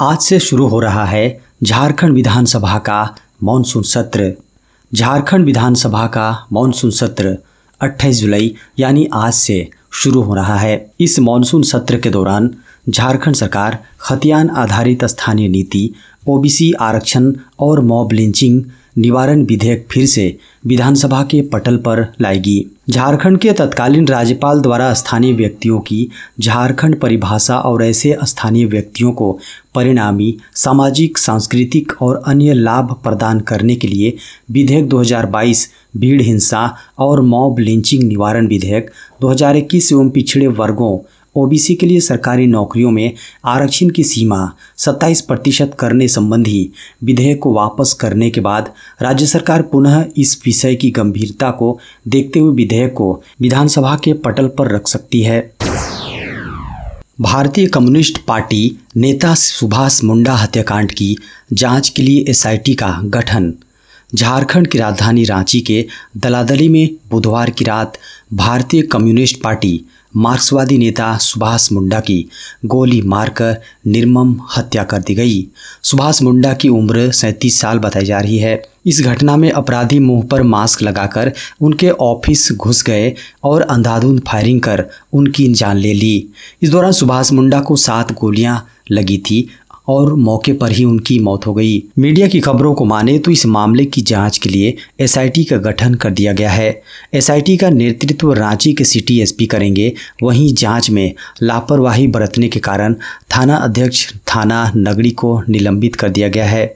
आज से शुरू हो रहा है झारखंड विधानसभा का मानसून सत्र झारखंड विधानसभा का मानसून सत्र 28 जुलाई यानी आज से शुरू हो रहा है इस मानसून सत्र के दौरान झारखंड सरकार खतियान आधारित स्थानीय नीति ओबीसी आरक्षण और मॉब लिंचिंग निवारण विधेयक फिर से विधानसभा के पटल पर लाएगी झारखंड के तत्कालीन राज्यपाल द्वारा स्थानीय व्यक्तियों की झारखंड परिभाषा और ऐसे स्थानीय व्यक्तियों को परिणामी सामाजिक सांस्कृतिक और अन्य लाभ प्रदान करने के लिए विधेयक 2022 भीड़ हिंसा और मॉब लिंचिंग निवारण विधेयक 2021 एवं पिछड़े वर्गों ओबीसी के लिए सरकारी नौकरियों में आरक्षण की सीमा 27 प्रतिशत करने संबंधी विधेयक को वापस करने के बाद राज्य सरकार पुनः इस विषय की गंभीरता को देखते हुए विधेयक को विधानसभा के पटल पर रख सकती है भारतीय कम्युनिस्ट पार्टी नेता सुभाष मुंडा हत्याकांड की जांच के लिए एसआईटी का गठन झारखंड की राजधानी रांची के दलादली में बुधवार की रात भारतीय कम्युनिस्ट पार्टी मार्क्सवादी नेता सुभाष मुंडा की गोली मारकर निर्मम हत्या कर दी गई सुभाष मुंडा की उम्र सैंतीस साल बताई जा रही है इस घटना में अपराधी मुंह पर मास्क लगाकर उनके ऑफिस घुस गए और अंधाधुंध फायरिंग कर उनकी जान ले ली इस दौरान सुभाष मुंडा को सात गोलियां लगी थी और मौके पर ही उनकी मौत हो गई मीडिया की खबरों को माने तो इस मामले की जांच के लिए एसआईटी का गठन कर दिया गया है एसआईटी का नेतृत्व रांची के सिटी एसपी करेंगे वहीं जांच में लापरवाही बरतने के कारण थाना अध्यक्ष थाना नगरी को निलंबित कर दिया गया है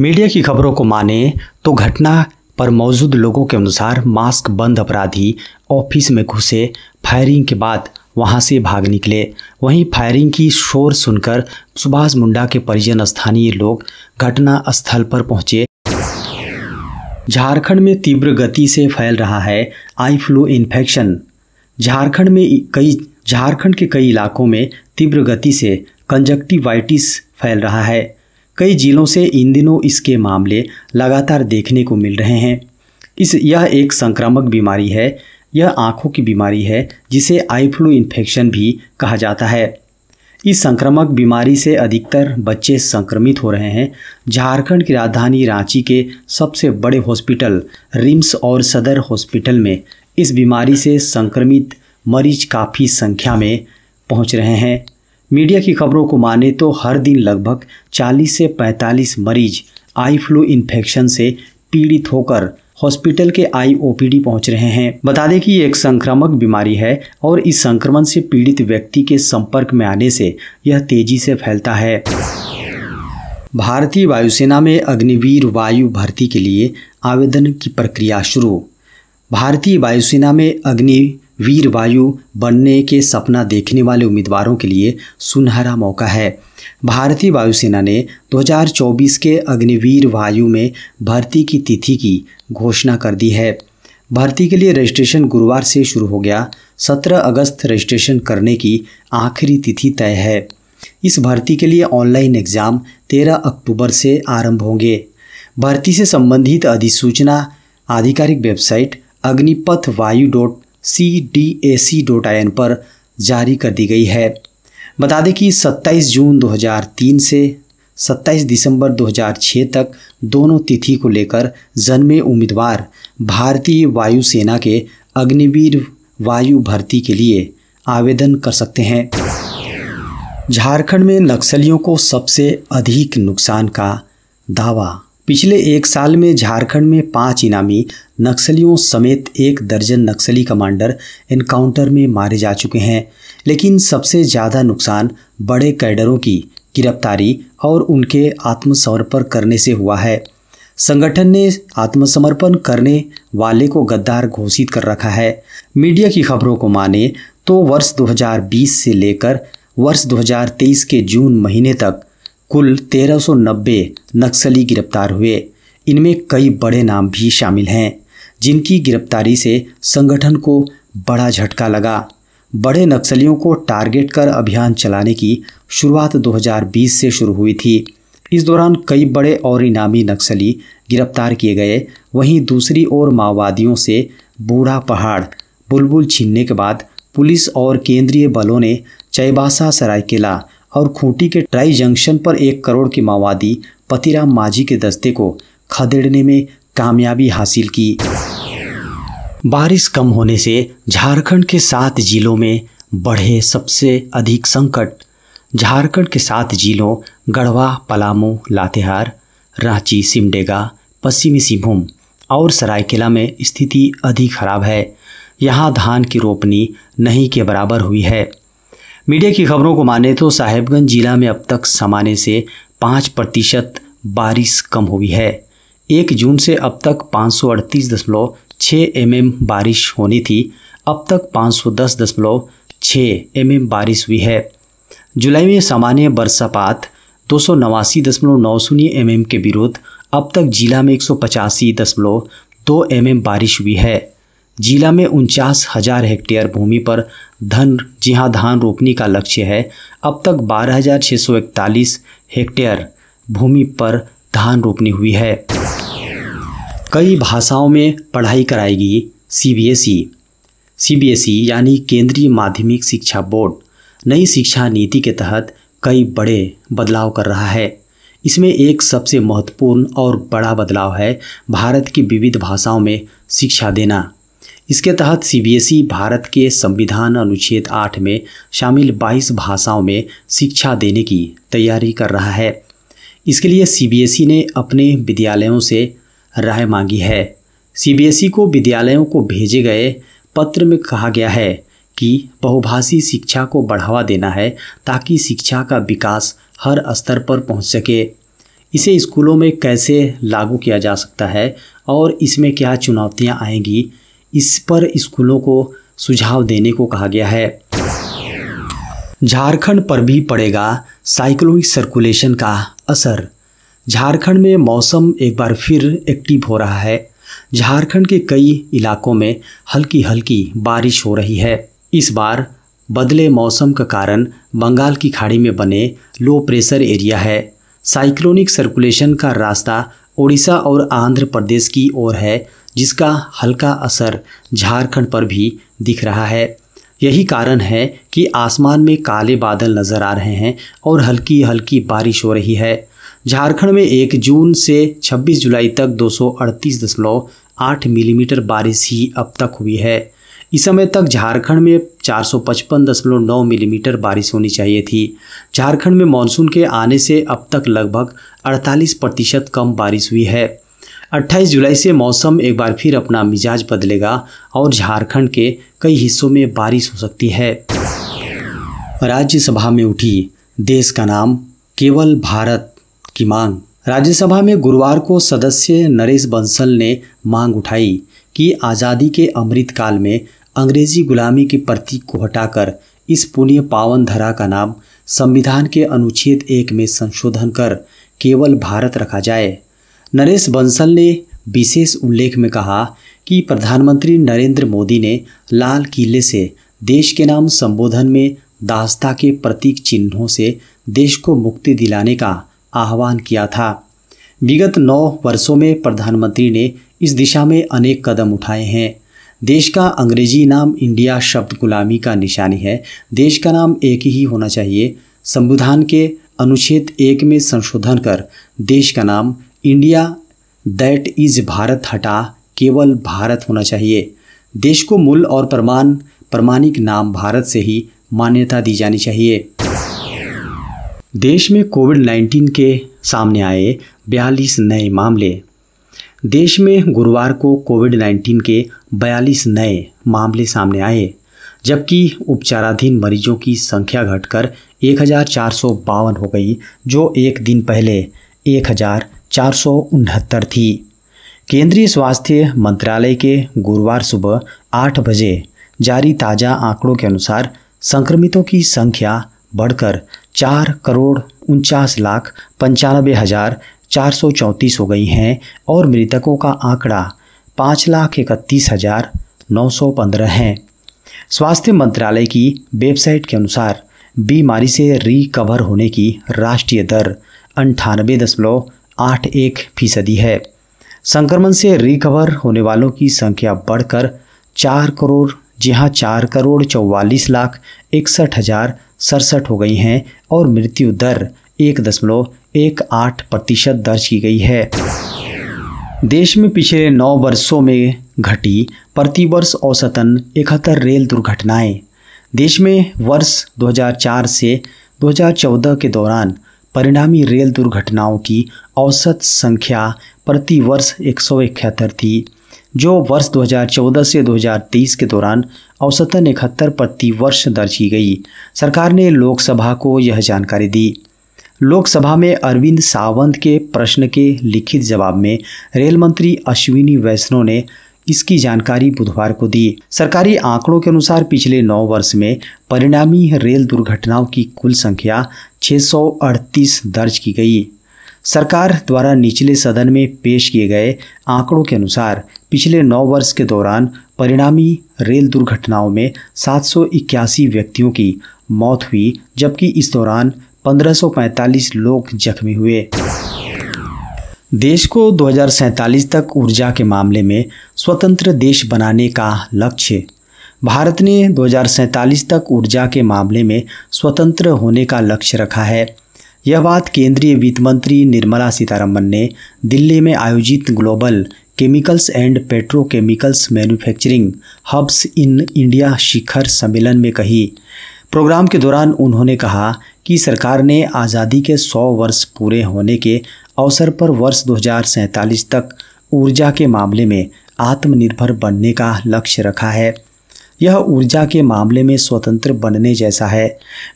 मीडिया की खबरों को माने तो घटना पर मौजूद लोगों के अनुसार मास्क बंद अपराधी ऑफिस में घुसे फायरिंग के बाद वहां से भाग निकले वहीं फायरिंग की शोर सुनकर सुभाष मुंडा के परिजन स्थानीय लोग घटना स्थल पर पहुंचे झारखंड में तीव्र गति से फैल रहा है आई फ्लू इन्फेक्शन झारखंड में कई झारखंड के कई इलाकों में तीव्र गति से कंजक्टिवाइटिस फैल रहा है कई जिलों से इन दिनों इसके मामले लगातार देखने को मिल रहे हैं इस यह एक संक्रामक बीमारी है यह आंखों की बीमारी है जिसे आई फ्लू इन्फेक्शन भी कहा जाता है इस संक्रामक बीमारी से अधिकतर बच्चे संक्रमित हो रहे हैं झारखंड की राजधानी रांची के सबसे बड़े हॉस्पिटल रिम्स और सदर हॉस्पिटल में इस बीमारी से संक्रमित मरीज काफ़ी संख्या में पहुंच रहे हैं मीडिया की खबरों को माने तो हर दिन लगभग 40 से 45 मरीज आई फ्लू इन्फेक्शन से पीड़ित होकर हॉस्पिटल के आई ओपीडी पहुंच रहे हैं बता दें कि ये एक संक्रामक बीमारी है और इस संक्रमण से पीड़ित व्यक्ति के संपर्क में आने से यह तेजी से फैलता है भारतीय वायुसेना में अग्निवीर वायु भर्ती के लिए आवेदन की प्रक्रिया शुरू भारतीय वायुसेना में अग्नि वीर वायु बनने के सपना देखने वाले उम्मीदवारों के लिए सुनहरा मौका है भारतीय वायुसेना ने 2024 के अग्निवीर वायु में भर्ती की तिथि की घोषणा कर दी है भर्ती के लिए रजिस्ट्रेशन गुरुवार से शुरू हो गया 17 अगस्त रजिस्ट्रेशन करने की आखिरी तिथि तय है इस भर्ती के लिए ऑनलाइन एग्ज़ाम 13 अक्टूबर से आरंभ होंगे भर्ती से संबंधित अधिसूचना आधिकारिक website Agnipath Vayu dot C D A C dot I N पर जारी कर दी गई है बता दें कि 27 जून 2003 से 27 दिसंबर 2006 तक दोनों तिथि को लेकर जन्मे उम्मीदवार भारतीय वायुसेना के अग्निवीर वायु भर्ती के लिए आवेदन कर सकते हैं झारखंड में नक्सलियों को सबसे अधिक नुकसान का दावा पिछले एक साल में झारखंड में पांच इनामी नक्सलियों समेत एक दर्जन नक्सली कमांडर इनकाउंटर में मारे जा चुके हैं लेकिन सबसे ज़्यादा नुकसान बड़े कैडरों की गिरफ्तारी और उनके आत्मसमर्पण करने से हुआ है संगठन ने आत्मसमर्पण करने वाले को गद्दार घोषित कर रखा है मीडिया की खबरों को माने तो वर्ष 2020 से लेकर वर्ष 2023 के जून महीने तक कुल 1390 नक्सली गिरफ्तार हुए इनमें कई बड़े नाम भी शामिल हैं जिनकी गिरफ्तारी से संगठन को बड़ा झटका लगा बड़े नक्सलियों को टारगेट कर अभियान चलाने की शुरुआत 2020 से शुरू हुई थी इस दौरान कई बड़े और इनामी नक्सली गिरफ्तार किए गए वहीं दूसरी ओर माओवादियों से बूढ़ा पहाड़ बुलबुल छीनने के बाद पुलिस और केंद्रीय बलों ने चैबासा सरायकेला और खूंटी के ट्राई जंक्शन पर एक करोड़ के माओवादी पतिराम माझी के दस्ते को खदेड़ने में कामयाबी हासिल की बारिश कम होने से झारखंड के सात जिलों में बढ़े सबसे अधिक संकट झारखंड के सात जिलों गढ़वा पलामू लातेहार रांची सिमडेगा पश्चिमी सिंहभूम और सरायकेला में स्थिति अधिक खराब है यहाँ धान की रोपनी नहीं के बराबर हुई है मीडिया की खबरों को माने तो साहेबगंज जिला में अब तक सामान्य से पाँच प्रतिशत बारिश कम हुई है एक जून से अब तक पाँच सौ अड़तीस दशमलव छः एम एम बारिश होनी थी अब तक पाँच सौ दस दशमलव एम एम बारिश हुई है जुलाई में सामान्य वर्षापात दो सौ नवासी दशमलव नौ शून्य एम एम के विरुद्ध अब तक जिला में एक सौ पचासी दशमलव दो एम एम बारिश हुई है जिला में उनचास हजार हेक्टेयर भूमि पर धन जी हाँ धान रोपनी का लक्ष्य है अब तक बारह हजार छः सौ इकतालीस हेक्टेयर भूमि पर धान रोपनी हुई है कई भाषाओं में पढ़ाई कराएगी सीबीएसई सीबीएसई e। e यानी केंद्रीय माध्यमिक शिक्षा बोर्ड नई शिक्षा नीति के तहत कई बड़े बदलाव कर रहा है इसमें एक सबसे महत्वपूर्ण और बड़ा बदलाव है भारत की विविध भाषाओं में शिक्षा देना इसके तहत सीबीएसई भारत के संविधान अनुच्छेद 8 में शामिल 22 भाषाओं में शिक्षा देने की तैयारी कर रहा है इसके लिए सीबीएसई ने अपने विद्यालयों से राय मांगी है सीबीएसई को विद्यालयों को भेजे गए पत्र में कहा गया है कि बहुभाषी शिक्षा को बढ़ावा देना है ताकि शिक्षा का विकास हर स्तर पर पहुंच सके इसे स्कूलों में कैसे लागू किया जा सकता है और इसमें क्या चुनौतियां आएंगी इस पर स्कूलों को सुझाव देने को कहा गया है झारखंड पर भी पड़ेगा साइक्लोनिक सर्कुलेशन का असर झारखंड में मौसम एक बार फिर एक्टिव हो रहा है झारखंड के कई इलाकों में हल्की हल्की बारिश हो रही है इस बार बदले मौसम का कारण बंगाल की खाड़ी में बने लो प्रेशर एरिया है साइक्लोनिक सर्कुलेशन का रास्ता ओडिशा और आंध्र प्रदेश की ओर है जिसका हल्का असर झारखंड पर भी दिख रहा है यही कारण है कि आसमान में काले बादल नज़र आ रहे हैं और हल्की हल्की बारिश हो रही है झारखंड में 1 जून से 26 जुलाई तक दो मिलीमीटर बारिश ही अब तक हुई है इस समय तक झारखंड में 455.9 मिलीमीटर बारिश होनी चाहिए थी झारखंड में मानसून के आने से अब तक लगभग 48 प्रतिशत कम बारिश हुई है 28 जुलाई से मौसम एक बार फिर अपना मिजाज बदलेगा और झारखंड के कई हिस्सों में बारिश हो सकती है राज्यसभा में उठी देश का नाम केवल भारत की मांग राज्यसभा में गुरुवार को सदस्य नरेश बंसल ने मांग उठाई कि आज़ादी के अमृतकाल में अंग्रेजी गुलामी के प्रतीक को हटाकर इस पुण्य पावन धरा का नाम संविधान के अनुच्छेद एक में संशोधन कर केवल भारत रखा जाए नरेश बंसल ने विशेष उल्लेख में कहा कि प्रधानमंत्री नरेंद्र मोदी ने लाल किले से देश के नाम संबोधन में दासता के प्रतीक चिन्हों से देश को मुक्ति दिलाने का आह्वान किया था विगत नौ वर्षों में प्रधानमंत्री ने इस दिशा में अनेक कदम उठाए हैं देश का अंग्रेजी नाम इंडिया शब्द गुलामी का निशानी है देश का नाम एक ही होना चाहिए संविधान के अनुच्छेद एक में संशोधन कर देश का नाम इंडिया दैट इज भारत हटा केवल भारत होना चाहिए देश को मूल और प्रमाण प्रमाणिक नाम भारत से ही मान्यता दी जानी चाहिए देश में कोविड 19 के सामने आए बयालीस नए मामले देश में गुरुवार को कोविड 19 के 42 नए मामले सामने आए जबकि उपचाराधीन मरीजों की संख्या घटकर एक हो गई जो एक दिन पहले एक चार थी केंद्रीय स्वास्थ्य मंत्रालय के गुरुवार सुबह आठ बजे जारी ताज़ा आंकड़ों के अनुसार संक्रमितों की संख्या बढ़कर चार करोड़ उनचास लाख पंचानबे हज़ार चार सौ चौंतीस हो गई हैं और मृतकों का आंकड़ा पाँच लाख इकतीस हज़ार नौ सौ पंद्रह हैं स्वास्थ्य मंत्रालय की वेबसाइट के अनुसार बीमारी से रिकवर होने की राष्ट्रीय दर अंठानबे दशमलव आठ एक फीसदी है संक्रमण से रिकवर होने वालों की संख्या बढ़कर चार करोड़ जी हाँ चार करोड़ चौवालीस लाख इकसठ हज़ार सड़सठ हो गई हैं और मृत्यु दर एक दशमलव एक आठ प्रतिशत दर्ज की गई है देश में पिछले नौ वर्षों में घटी प्रतिवर्ष औसतन इकहत्तर रेल दुर्घटनाएं देश में वर्ष 2004 से 2014 के दौरान परिणामी रेल दुर्घटनाओं की औसत संख्या प्रति वर्ष एक थी जो वर्ष 2014 से 2023 के दौरान औसतन इकहत्तर प्रति वर्ष दर्ज की गई सरकार ने लोकसभा को यह जानकारी दी लोकसभा में अरविंद सावंत के प्रश्न के लिखित जवाब में रेल मंत्री अश्विनी वैष्णव ने इसकी जानकारी बुधवार को दी सरकारी आंकड़ों के अनुसार पिछले नौ वर्ष में परिणामी रेल दुर्घटनाओं की कुल संख्या 638 दर्ज की गई सरकार द्वारा निचले सदन में पेश किए गए आंकड़ों के अनुसार पिछले नौ वर्ष के दौरान परिणामी रेल दुर्घटनाओं में 781 व्यक्तियों की मौत हुई जबकि इस दौरान 1545 लोग जख्मी हुए देश को दो तक ऊर्जा के मामले में स्वतंत्र देश बनाने का लक्ष्य भारत ने दो तक ऊर्जा के मामले में स्वतंत्र होने का लक्ष्य रखा है यह बात केंद्रीय वित्त मंत्री निर्मला सीतारमन ने दिल्ली में आयोजित global chemicals and petrochemicals manufacturing hubs in India शिखर सम्मेलन में कही प्रोग्राम के दौरान उन्होंने कहा कि सरकार ने आज़ादी के 100 वर्ष पूरे होने के अवसर पर वर्ष दो तक ऊर्जा के मामले में आत्मनिर्भर बनने का लक्ष्य रखा है यह ऊर्जा के मामले में स्वतंत्र बनने जैसा है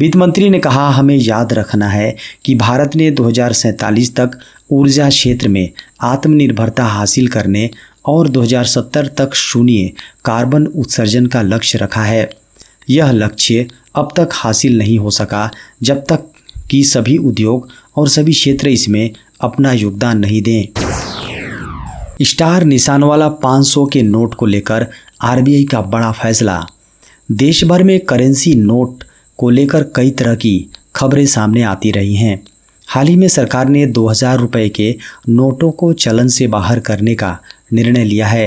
वित्त मंत्री ने कहा हमें याद रखना है कि भारत ने दो तक ऊर्जा क्षेत्र में आत्मनिर्भरता हासिल करने और 2070 तक शून्य कार्बन उत्सर्जन का लक्ष्य रखा है यह लक्ष्य अब तक हासिल नहीं हो सका जब तक कि सभी उद्योग और सभी क्षेत्र इसमें अपना योगदान नहीं दें स्टार निशान वाला 500 के नोट को लेकर आरबीआई का बड़ा फैसला देश भर में करेंसी नोट को लेकर कई तरह की खबरें सामने आती रही हैं हाल ही में सरकार ने दो हज़ार रुपये के नोटों को चलन से बाहर करने का निर्णय लिया है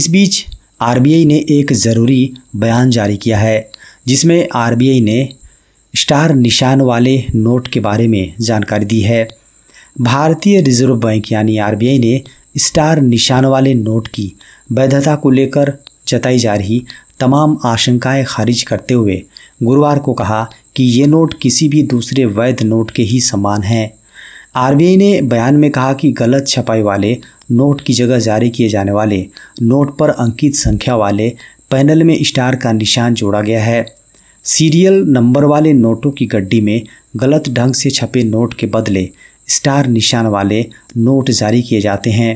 इस बीच आरबीआई ने एक ज़रूरी बयान जारी किया है जिसमें आरबीआई ने स्टार निशान वाले नोट के बारे में जानकारी दी है भारतीय रिजर्व बैंक यानी आरबीआई ने स्टार निशान वाले नोट की वैधता को लेकर जताई जा रही तमाम आशंकाएं खारिज करते हुए गुरुवार को कहा कि ये नोट किसी भी दूसरे वैध नोट के ही समान हैं आर ने बयान में कहा कि गलत छपाई वाले नोट की जगह जारी किए जाने वाले नोट पर अंकित संख्या वाले पैनल में स्टार का निशान जोड़ा गया है सीरियल नंबर वाले नोटों की गड्डी में गलत ढंग से छपे नोट के बदले स्टार निशान वाले नोट जारी किए जाते हैं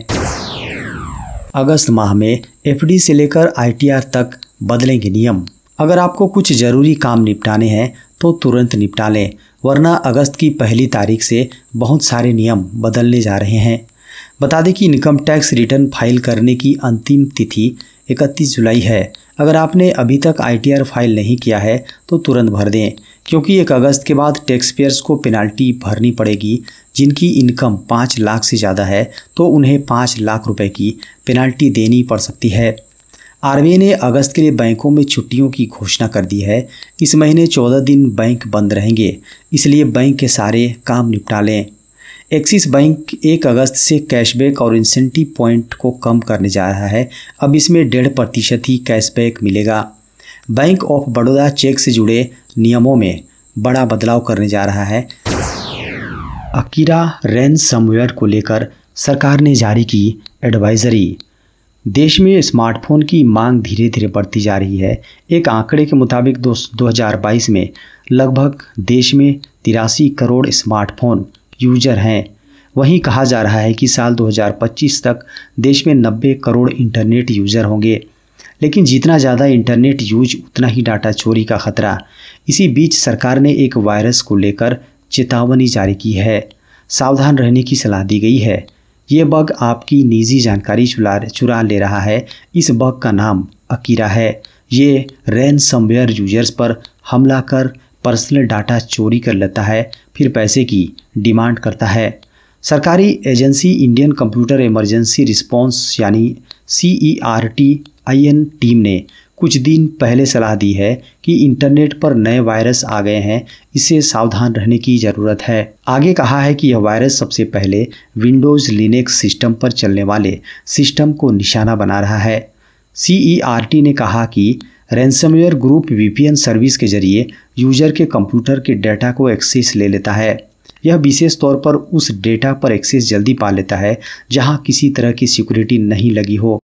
अगस्त माह में एफ से लेकर आई तक बदलेंगे नियम अगर आपको कुछ ज़रूरी काम निपटाने हैं तो तुरंत निपटा लें वरना अगस्त की पहली तारीख से बहुत सारे नियम बदलने जा रहे हैं बता दें कि इनकम टैक्स रिटर्न फाइल करने की अंतिम तिथि 31 जुलाई है अगर आपने अभी तक आईटीआर फाइल नहीं किया है तो तुरंत भर दें क्योंकि एक अगस्त के बाद टैक्सपेयर्स को पेनाल्टी भरनी पड़ेगी जिनकी इनकम पाँच लाख से ज़्यादा है तो उन्हें पाँच लाख रुपए की पेनाल्टी देनी पड़ सकती है आर ने अगस्त के लिए बैंकों में छुट्टियों की घोषणा कर दी है इस महीने चौदह दिन बैंक बंद रहेंगे इसलिए बैंक के सारे काम निपटा लें एक्सिस बैंक एक अगस्त से कैशबैक और इंसेंटिव पॉइंट को कम करने जा रहा है अब इसमें डेढ़ प्रतिशत ही कैशबैक मिलेगा बैंक ऑफ बड़ौदा चेक से जुड़े नियमों में बड़ा बदलाव करने जा रहा है अकीरा रेन समवेयर को लेकर सरकार ने जारी की एडवाइजरी देश में स्मार्टफोन की मांग धीरे धीरे बढ़ती जा रही है एक आंकड़े के मुताबिक दो 2022 में लगभग देश में तिरासी करोड़ स्मार्टफोन यूजर हैं वहीं कहा जा रहा है कि साल 2025 तक देश में 90 करोड़ इंटरनेट यूजर होंगे लेकिन जितना ज़्यादा इंटरनेट यूज उतना ही डाटा चोरी का खतरा इसी बीच सरकार ने एक वायरस को लेकर चेतावनी जारी की है सावधान रहने की सलाह दी गई है ये बग आपकी निजी जानकारी चुला चुरा ले रहा है इस बग का नाम अकीरा है ये रैन समवेयर यूजर्स पर हमला कर पर्सनल डाटा चोरी कर लेता है फिर पैसे की डिमांड करता है सरकारी agency Indian computer emergency response यानी C E R T IN team ने कुछ दिन पहले सलाह दी है कि इंटरनेट पर नए वायरस आ गए हैं इससे सावधान रहने की ज़रूरत है आगे कहा है कि यह वायरस सबसे पहले विंडोज़ लिनक्स सिस्टम पर चलने वाले सिस्टम को निशाना बना रहा है सी ने कहा कि रैंसमवेयर ग्रुप वीपीएन सर्विस के जरिए यूजर के कंप्यूटर के डेटा को एक्सेस ले लेता है यह विशेष तौर पर उस डेटा पर एक्सेस जल्दी पा लेता है जहां किसी तरह की सिक्योरिटी नहीं लगी हो